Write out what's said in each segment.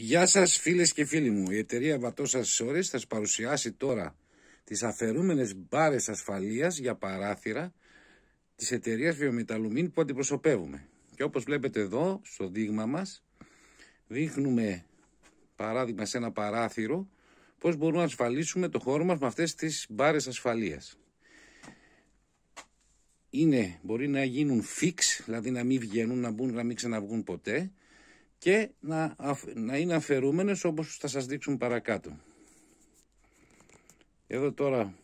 Γεια σας φίλες και φίλοι μου. Η εταιρεία Βατώσας Ώρες θα σας παρουσιάσει τώρα τις αφαιρούμενες μπάρες ασφαλείας για παράθυρα της εταιρείας Βιομεταλλουμίν που αντιπροσωπεύουμε. Και όπως βλέπετε εδώ στο δείγμα μας δείχνουμε παράδειγμα σε ένα παράθυρο πώς μπορούμε να ασφαλίσουμε το χώρο μας με αυτές τις μπάρες ασφαλείας. Είναι, μπορεί να γίνουν fix, δηλαδή να μην βγαίνουν, να μπουν, να μην ξαναβγούν ποτέ και να, να είναι αφαιρούμενες όπως θα σας δείξουν παρακάτω. Εδώ τώρα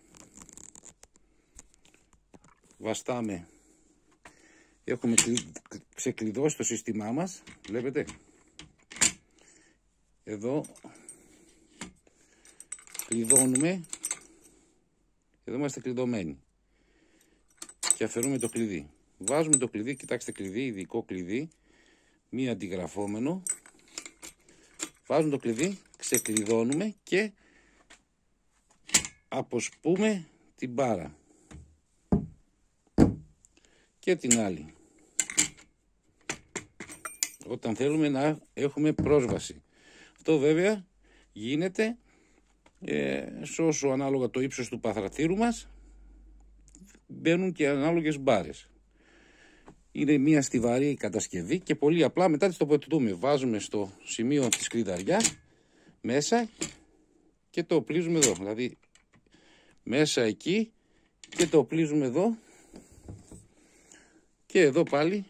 βαστάμε. Έχουμε ξεκλειδώσει το σύστημά μας. Βλέπετε. Εδώ κλειδώνουμε. Εδώ είμαστε κλειδωμένοι. Και αφαιρούμε το κλειδί. Βάζουμε το κλειδί, κοιτάξτε κλειδί, ειδικό κλειδί μη αντιγραφόμενο. Βάζουμε το κλειδί, ξεκλειδώνουμε και αποσπούμε την μπάρα. Και την άλλη. Όταν θέλουμε να έχουμε πρόσβαση. Αυτό βέβαια γίνεται ε, όσο ανάλογα το ύψος του παθρατήρου μας μπαίνουν και ανάλογες μπάρες. Είναι μια στιβαρή κατασκευή και πολύ απλά μετά τις τοποθετούμε. Βάζουμε στο σημείο της κλειδαριάς μέσα και το οπλίζουμε εδώ. Δηλαδή μέσα εκεί και το οπλίζουμε εδώ και εδώ πάλι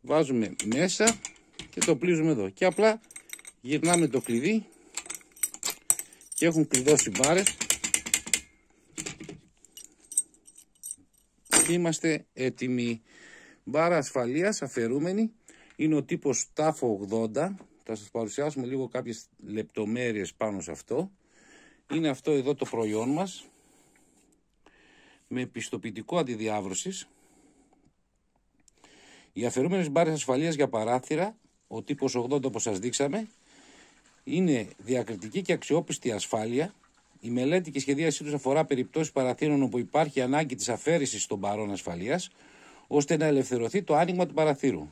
βάζουμε μέσα και το οπλίζουμε εδώ. Και απλά γυρνάμε το κλειδί και έχουν κλειδώσει μπάρες Είμαστε έτοιμοι. Μπάρα ασφαλείας, αφαιρούμενη. Είναι ο τύπος ΤΑΦΟ 80. Θα σας παρουσιάσουμε λίγο κάποιες λεπτομέρειες πάνω σε αυτό. Είναι αυτό εδώ το προϊόν μας. Με πιστοποιητικό αντιδιάβρωσης. Οι αφαιρούμενες μπάρες ασφαλείας για παράθυρα, ο τύπος 80 όπως σας δείξαμε, είναι διακριτική και αξιόπιστη ασφάλεια η μελέτη και η σχεδίασή τους αφορά περιπτώσεις παραθύρων όπου υπάρχει ανάγκη της αφαίρεσης των παρών ασφαλείας, ώστε να ελευθερωθεί το άνοιγμα του παραθύρου.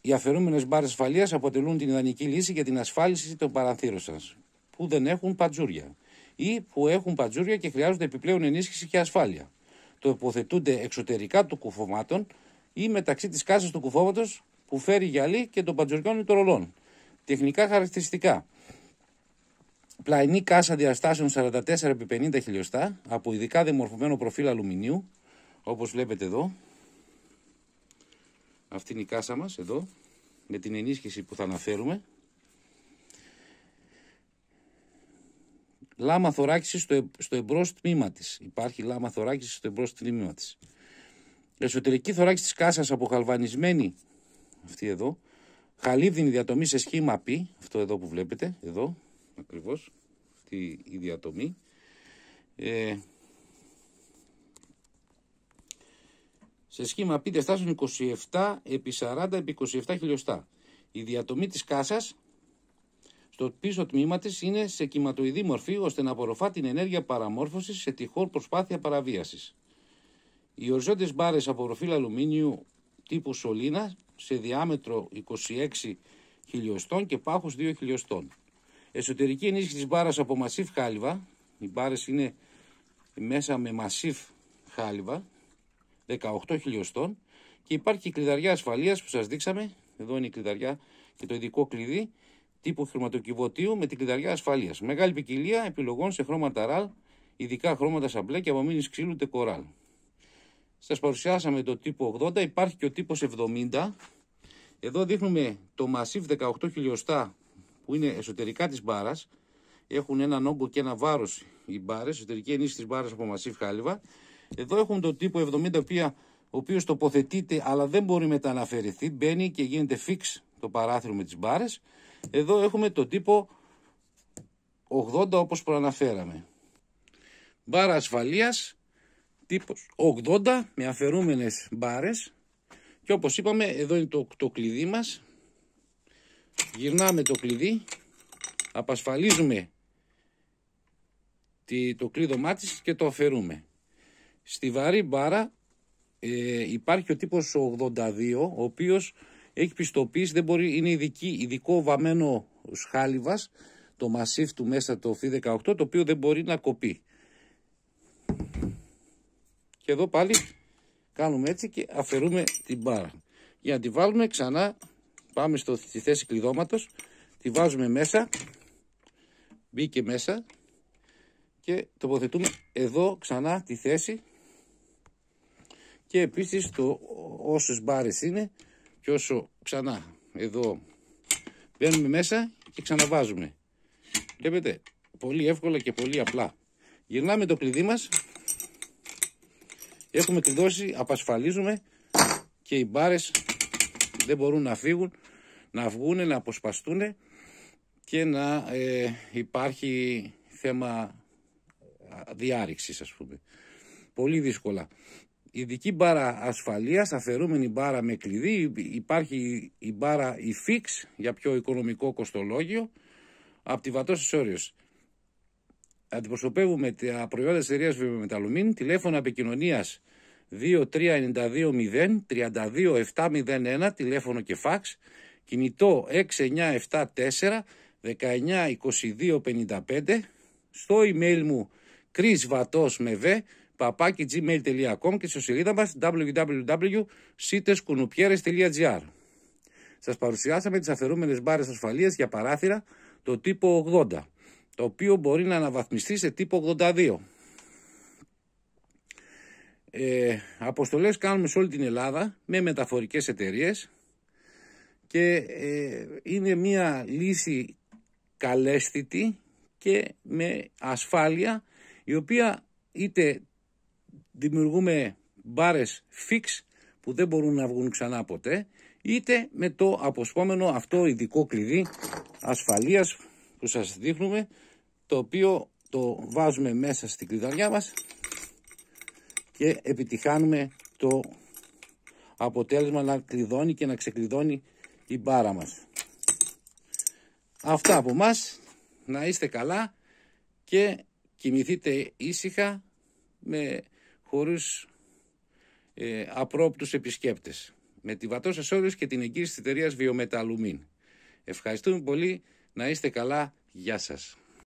Οι αφαιρούμενες μπάρες ασφαλείας αποτελούν την ιδανική λύση για την ασφάλιση των παραθύρων σας, που δεν έχουν πατζούρια ή που έχουν πατζούρια και χρειάζονται επιπλέον ενίσχυση και ασφάλεια. Το υποθετούνται εξωτερικά των κουφωμάτων ή μεταξύ της κάσας του κουφώματος που φέρει γυαλί και των πατζουριών ή των ρολών. Τεχνικά χαρακτηριστικά πλαϊνή κάσα διαστάσεων 44x50 χιλιοστά από ειδικά δημορφωμένο προφίλ αλουμινίου όπως βλέπετε εδώ αυτή είναι η κάσα μας εδώ με την ενίσχυση που θα αναφέρουμε λάμα θωράκισης στο, ε, στο εμπρός τμήμα της υπάρχει λάμα θωράκισης στο εμπρός τμήμα της εσωτερική θωράκιση της κάσας από χαλβανισμένη αυτή εδώ χαλίβδινη διατομή σε σχήμα π αυτό εδώ που βλέπετε εδώ ακριβώς τη, η διατομή ε, σε σχήμα π στάσουν 27 επί 40 επί 27 χιλιοστά η διατομή της κάσας στο πίσω τμήμα της είναι σε κυματοειδή μορφή ώστε να απορροφά την ενέργεια παραμόρφωσης σε τυχόν προσπάθεια παραβίασης. Οι οριζόντιες μπάρες από προφίλ αλουμίνιου τύπου σωλήνα σε διάμετρο 26 χιλιοστών και πάχος 2 χιλιοστών. Εσωτερική ενίσχυση της μπάρας από μασίφ χάλιβα. Οι μπάρες είναι μέσα με μασίφ χάλιβα 18 χιλιοστών. Και υπάρχει η κλειδαριά ασφαλείας που σας δείξαμε. Εδώ είναι η κλειδαριά και το ειδικό κλειδί τύπου χρηματοκιβωτίου με την κλειδαριά ασφαλείας. Μεγάλη ποικιλία επιλογών σε χρώματα ραλ, ειδικά χρώματα σαμπλέ και απομείνεις ξύλου τεκοράλ. Σας παρουσιάσαμε το τύπο 80, υπάρχει και ο τύπος 70. Εδώ δείχνουμε το μασίφ 18 χιλιοστά που είναι εσωτερικά της μπάρας, έχουν έναν όγκο και ένα βάρος οι μπάρες, εσωτερική ενίσχυση της μπάρας από μασίφ χάλιβα. Εδώ έχουμε το τύπο 70, ο οποίος τοποθετείται αλλά δεν μπορεί μετά να αφαιρεθεί. Μπαίνει και γίνεται fix το παράθυρο με τις μπάρες. Εδώ έχουμε το τύπο 80 όπως προαναφέραμε. Μπάρα ασφαλείας, τύπος 80 με αφαιρούμενες μπάρες. και όπως είπαμε εδώ είναι το, το κλειδί μας γυρνάμε το κλειδί, απασφαλίζουμε το κλείδωμά της και το αφαιρούμε. Στη βαρύ μπάρα ε, υπάρχει ο τύπος 82, ο οποίος έχει πιστοποίηση, δεν μπορεί, είναι ειδική, ειδικό βαμμένο σχάλιβας το μασίφ του μέσα το F18, το οποίο δεν μπορεί να κοπεί. Και εδώ πάλι κάνουμε έτσι και αφαιρούμε την μπάρα. Για να τη βάλουμε ξανά Πάμε στο, στη θέση κλειδώματος, τη βάζουμε μέσα, μπήκε μέσα και τοποθετούμε εδώ ξανά τη θέση και επίσης το όσες μπάρες είναι και όσο ξανά εδώ μπαίνουμε μέσα και ξαναβάζουμε. Βλέπετε, πολύ εύκολα και πολύ απλά. Γυρνάμε το κλειδί μας, έχουμε κλειδώσει, απασφαλίζουμε και οι μπάρες δεν μπορούν να φύγουν, να βγουν, να αποσπαστούν και να ε, υπάρχει θέμα ε, διάρρηξης ας πούμε. Πολύ δύσκολα. Η ειδική μπάρα ασφαλείας, αφαιρούμενη μπάρα με κλειδί, υπάρχει η μπάρα η fix για πιο οικονομικό κοστολόγιο από τη τη Όριος. Αντιπροσωπεύουμε τα προϊόντα της εταιρείας Βιομεταλουμίν, τηλέφωνα επικοινωνίας 23920-32701, τηλέφωνο και φαξ, κινητό 6974-192255, στο email μου Κρισβατό με β, παπάκι και στο σελίδα μας www.siteskunupières.gr Σας παρουσιάσαμε τις αφαιρούμενες μπάρες ασφαλείας για παράθυρα το τύπο 80, το οποίο μπορεί να αναβαθμιστεί σε τύπο 82. Ε, αποστολές κάνουμε σε όλη την Ελλάδα με μεταφορικές εταιρείες και ε, είναι μια λύση καλέσθητη και με ασφάλεια η οποία είτε δημιουργούμε μπάρες fix που δεν μπορούν να βγουν ξανά ποτέ είτε με το αποσπόμενο αυτό ειδικό κλειδί ασφαλείας που σας δείχνουμε το οποίο το βάζουμε μέσα στην κλειδαριά μας και επιτυχάνουμε το αποτέλεσμα να κλειδώνει και να ξεκλειδώνει η μπάρα μας. Αυτά από μας, να είστε καλά και κοιμηθείτε ήσυχα με χωρίς ε, απρόπτους επισκέπτες. Με τη βατώσα και την εγγύηση της εταιρείας Βιομεταλουμίν. Ευχαριστούμε πολύ, να είστε καλά, γεια σας.